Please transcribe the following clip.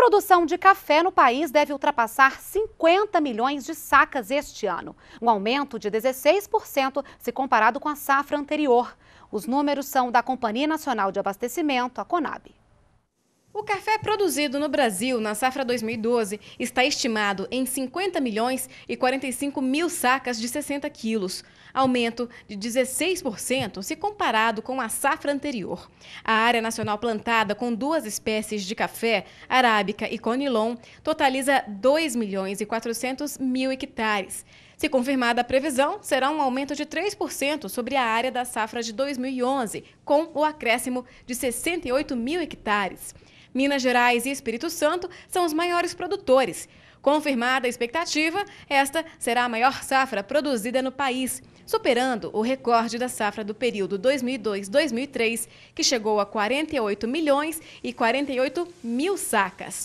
produção de café no país deve ultrapassar 50 milhões de sacas este ano, um aumento de 16% se comparado com a safra anterior. Os números são da Companhia Nacional de Abastecimento, a Conab. O café produzido no Brasil na safra 2012 está estimado em 50 milhões e 45 mil sacas de 60 quilos, aumento de 16% se comparado com a safra anterior. A área nacional plantada com duas espécies de café, arábica e conilon, totaliza 2 milhões e 400 mil hectares. Se confirmada a previsão, será um aumento de 3% sobre a área da safra de 2011, com o acréscimo de 68 mil hectares. Minas Gerais e Espírito Santo são os maiores produtores. Confirmada a expectativa, esta será a maior safra produzida no país, superando o recorde da safra do período 2002-2003, que chegou a 48 milhões e 48 mil sacas.